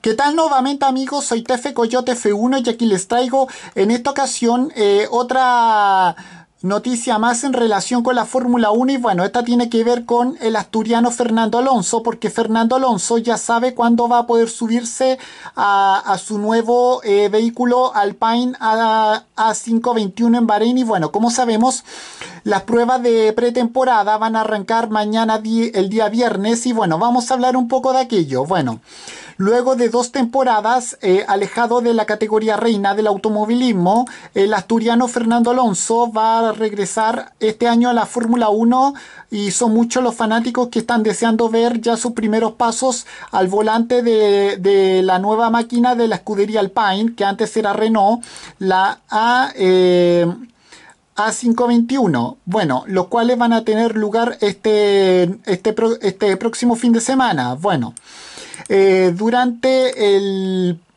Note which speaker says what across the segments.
Speaker 1: ¿Qué tal nuevamente amigos? Soy Tefe Coyote F1 y aquí les traigo en esta ocasión eh, otra noticia más en relación con la Fórmula 1 y bueno, esta tiene que ver con el asturiano Fernando Alonso porque Fernando Alonso ya sabe cuándo va a poder subirse a, su nuevo eh, vehículo Alpine a, a 521 en Bahrein y bueno, como sabemos las pruebas de pretemporada van a arrancar mañana el día viernes y bueno, vamos a hablar un poco de aquello. Bueno, Luego de dos temporadas eh, alejado de la categoría reina del automovilismo, el asturiano Fernando Alonso va a regresar este año a la Fórmula 1 y son muchos los fanáticos que están deseando ver ya sus primeros pasos al volante de, la nueva máquina de la escudería Alpine, que antes era Renault, la A. 521 eh, bueno, los cuales van a tener lugar este, este, este próximo fin de semana. Bueno, eh, durante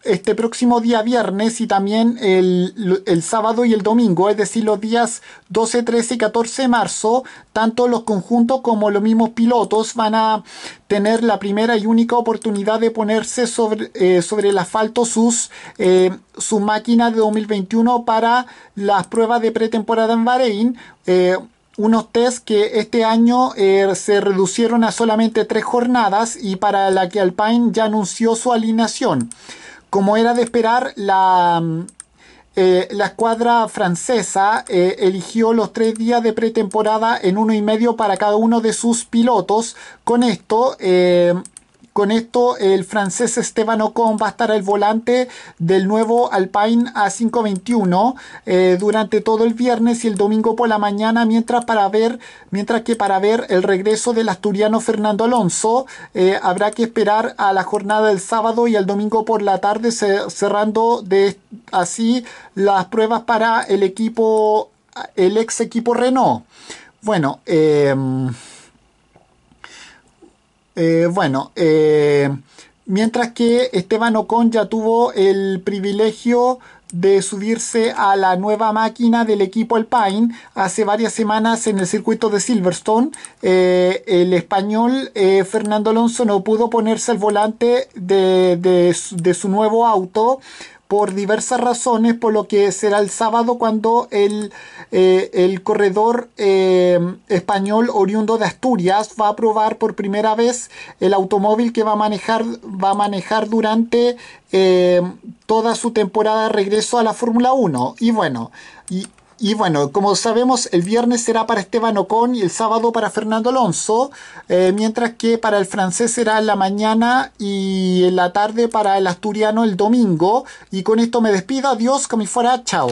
Speaker 1: este próximo día viernes y también el, sábado y el domingo, es decir, los días 12, 13 y 14 de marzo, tanto los conjuntos como los mismos pilotos van a tener la primera y única oportunidad de ponerse sobre, eh, sobre el asfalto sus, eh, máquinas máquina de 2021 para las pruebas de pretemporada en Bahrein unos test que este año eh, se reducieron a solamente tres jornadas y para la que Alpine ya anunció su alineación. Como era de esperar, la, mm, eh, la escuadra francesa eh, eligió los tres días de pretemporada en uno y medio para cada uno de sus pilotos. Con esto, con esto, el francés Esteban Ocon va a estar al volante del nuevo Alpine A521 eh, durante todo el viernes y el domingo por la mañana, mientras, para ver, mientras que para ver el regreso del asturiano Fernando Alonso eh, habrá que esperar a la jornada del sábado y al domingo por la tarde, cerrando de, así las pruebas para el equipo, el ex equipo Renault. Bueno, em, eh, bueno, eh, mientras que Esteban Ocon ya tuvo el privilegio de subirse a la nueva máquina del equipo Alpine hace varias semanas en el circuito de Silverstone. Eh, el español Fernando Alonso no pudo ponerse al volante de su nuevo auto por diversas razones, por lo que será el sábado cuando el, eh, el corredor eh, español oriundo de Asturias va a probar por primera vez el automóvil que va a manejar, va a manejar durante eh, toda su temporada de regreso a la Fórmula 1. Y bueno, y bueno, como sabemos, el viernes será para Esteban Ocon y el sábado para Fernando Alonso, eh, mientras que para el francés será la mañana y en la tarde para el asturiano el domingo. Y con esto me despido, adiós, como fuera, chao.